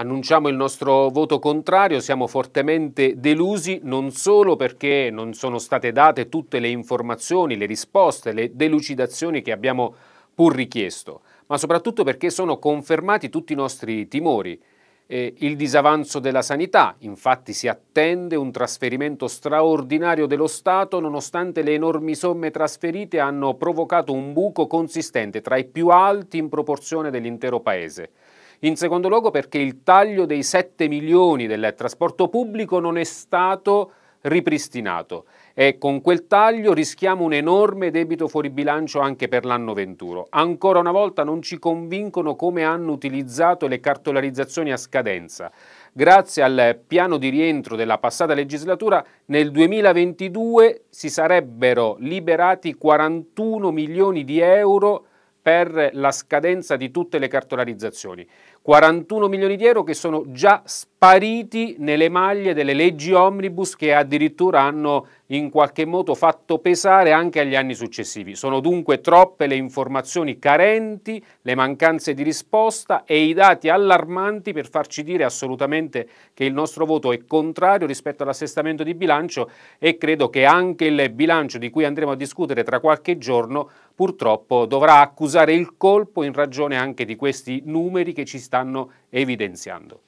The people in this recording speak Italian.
Annunciamo il nostro voto contrario, siamo fortemente delusi non solo perché non sono state date tutte le informazioni, le risposte, le delucidazioni che abbiamo pur richiesto, ma soprattutto perché sono confermati tutti i nostri timori. Eh, il disavanzo della sanità, infatti si attende un trasferimento straordinario dello Stato nonostante le enormi somme trasferite hanno provocato un buco consistente tra i più alti in proporzione dell'intero Paese. In secondo luogo perché il taglio dei 7 milioni del trasporto pubblico non è stato ripristinato e con quel taglio rischiamo un enorme debito fuori bilancio anche per l'anno 21. Ancora una volta non ci convincono come hanno utilizzato le cartolarizzazioni a scadenza. Grazie al piano di rientro della passata legislatura nel 2022 si sarebbero liberati 41 milioni di euro per la scadenza di tutte le cartolarizzazioni. 41 milioni di euro che sono già spesi spariti nelle maglie delle leggi omnibus che addirittura hanno in qualche modo fatto pesare anche agli anni successivi. Sono dunque troppe le informazioni carenti, le mancanze di risposta e i dati allarmanti per farci dire assolutamente che il nostro voto è contrario rispetto all'assestamento di bilancio e credo che anche il bilancio di cui andremo a discutere tra qualche giorno purtroppo dovrà accusare il colpo in ragione anche di questi numeri che ci stanno evidenziando.